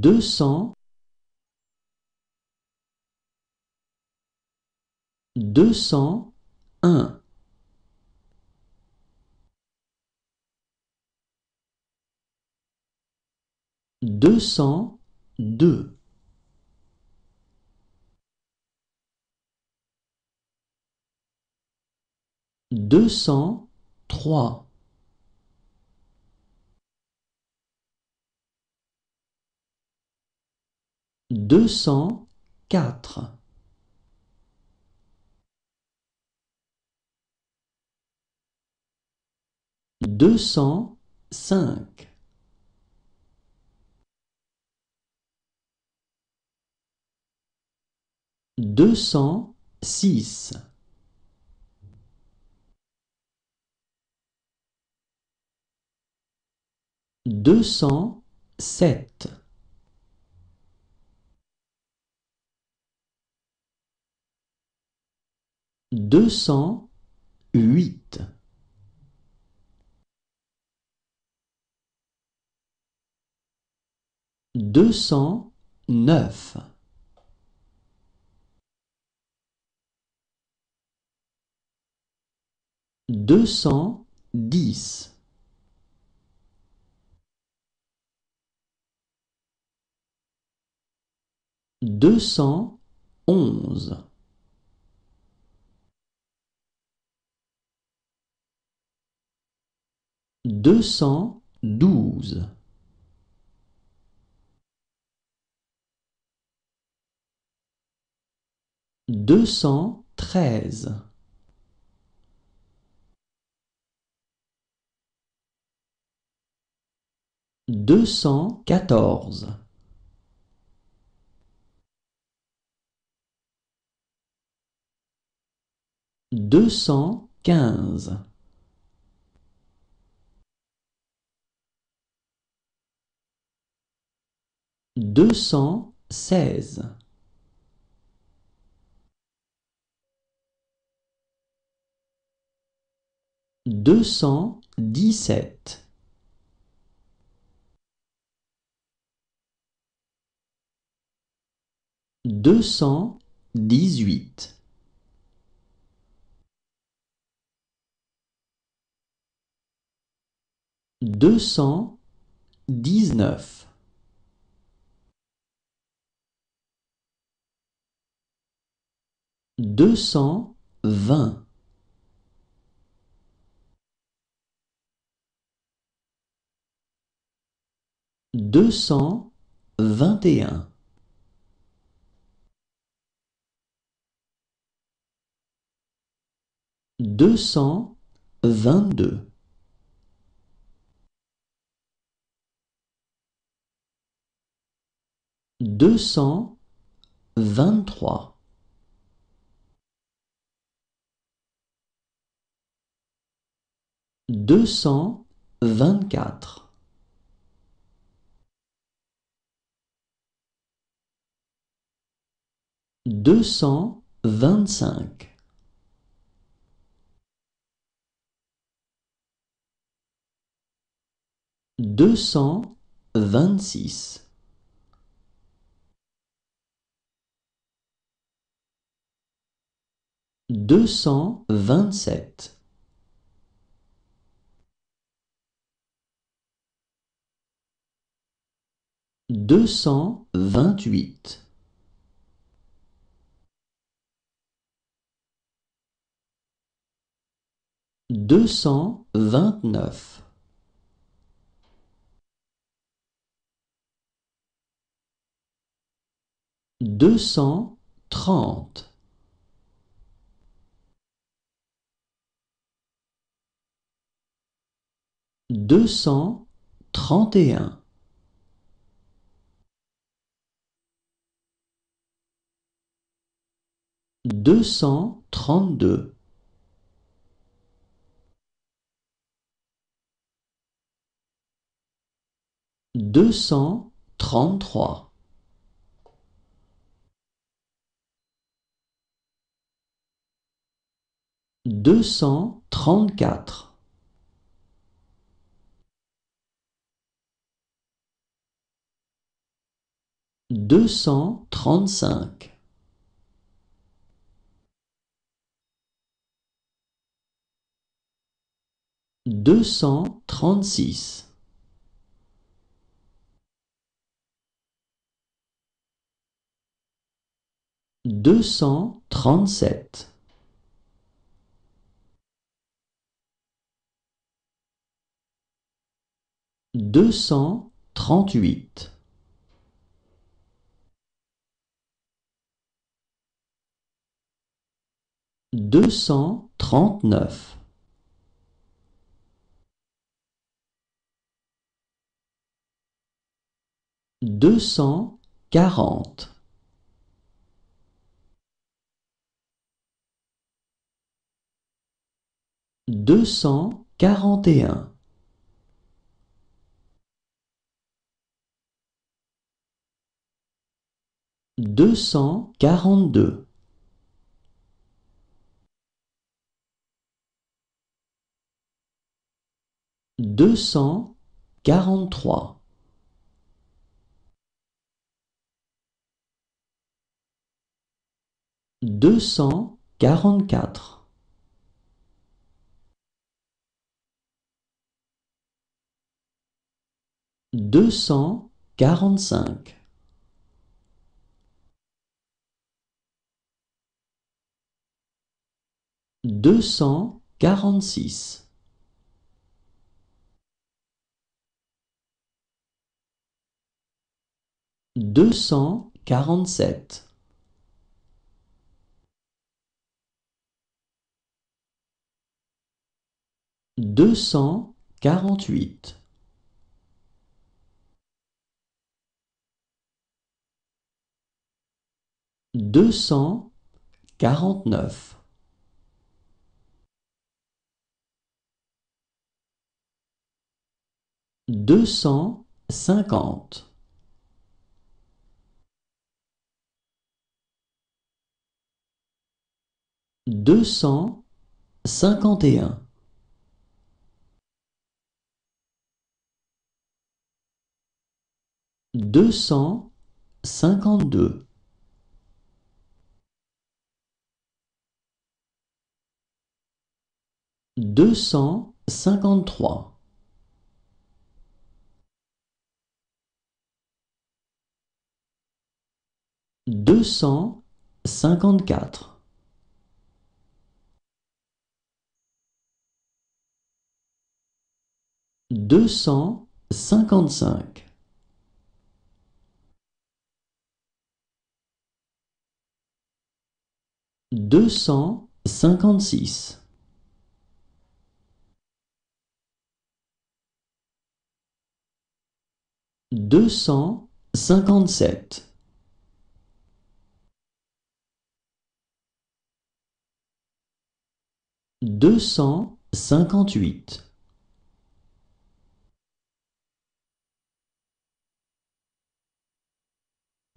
200 201 202 203 204 205 206 207 208 209 210 211 212 213 214 215 216 217 218 219 220 221 222 223 224 225 226 227 228 229 230 231 232 233 234 235 236 237 238 239 240 241 242 243 244 245 246 247 deux cent quarante-huit. deux cent quarante-neuf. deux cent cinquante. deux cent cinquante et un. deux cent cinquante-deux. deux cent cinquante-trois. deux cent cinquante-quatre. deux cent cinquante-cinq. deux cent cinquante-six. deux cent cinquante-sept. deux cent cinquante-huit.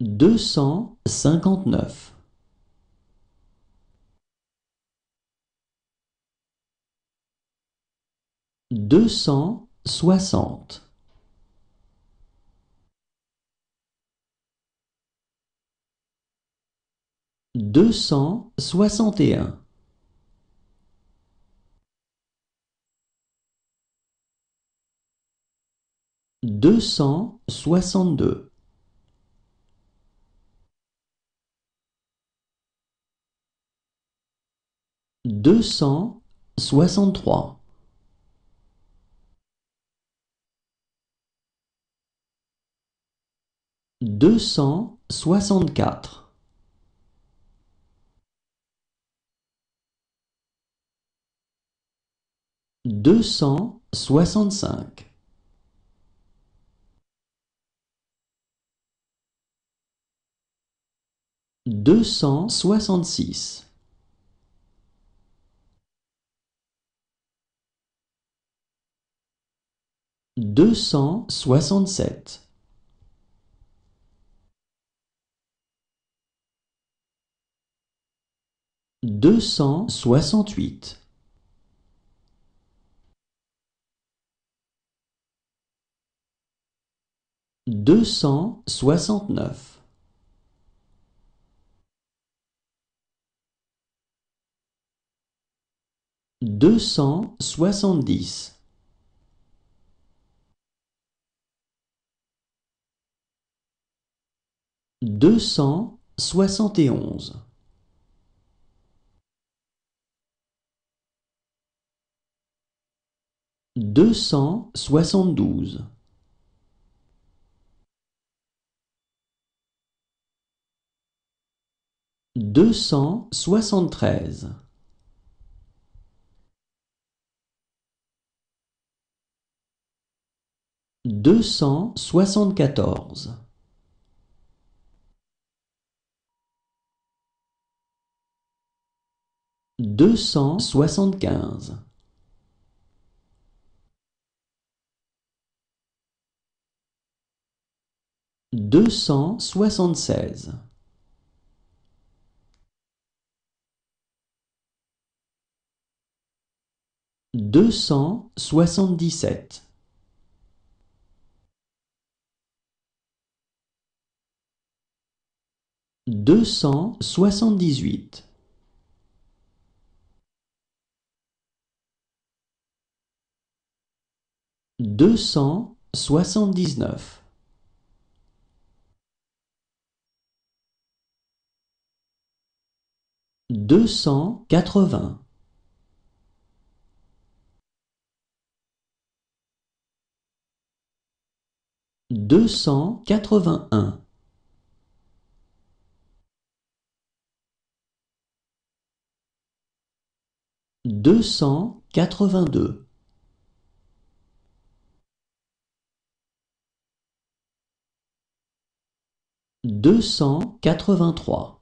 deux cent cinquante-neuf. 260 261 262 263 deux cent soixante-quatre. cent soixante-cinq. deux cent soixante-six. deux cent soixante-sept. 268 269 270 271 deux cent soixante-douze. deux cent soixante-treize. deux cent soixante-quatorze. deux cent soixante-quinze. deux cent soixante-seize. deux cent soixante-dix-sept. deux cent soixante-dix-huit. deux cent soixante-dix-neuf. 280 281 282 283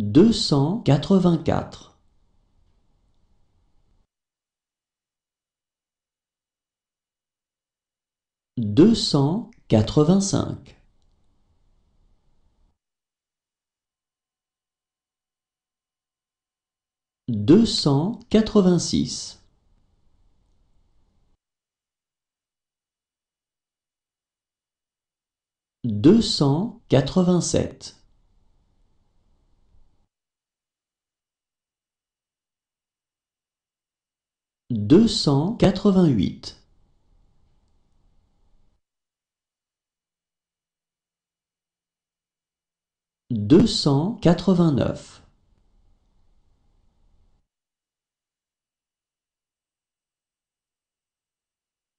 deux cent quatre-vingt-quatre deux cent quatre-vingt-cinq deux cent quatre-vingt-six deux cent quatre-vingt-sept deux cent quatre-vingt-huit. deux cent quatre-vingt-neuf.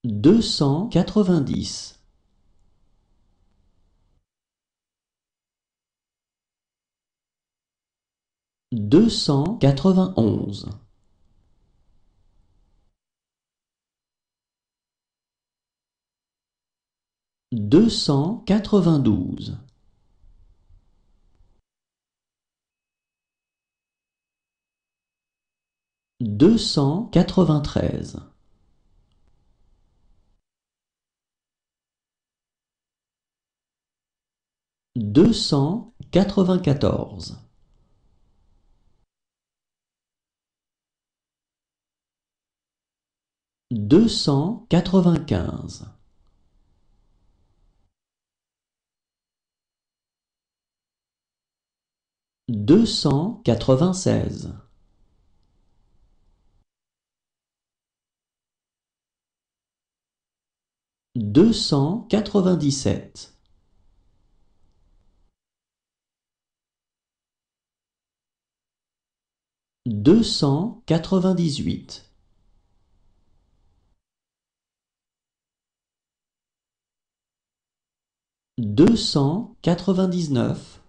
deux cent quatre-vingt-dix. deux cent quatre-vingt-onze. deux cent quatre-vingt-douze deux cent quatre-vingt-treize deux cent quatre-vingt-quatorze deux cent quatre-vingt-quinze deux cent quatre-vingt-seize. deux cent quatre-vingt-dix-sept. deux cent quatre-vingt-dix-huit. deux cent quatre-vingt-dix-neuf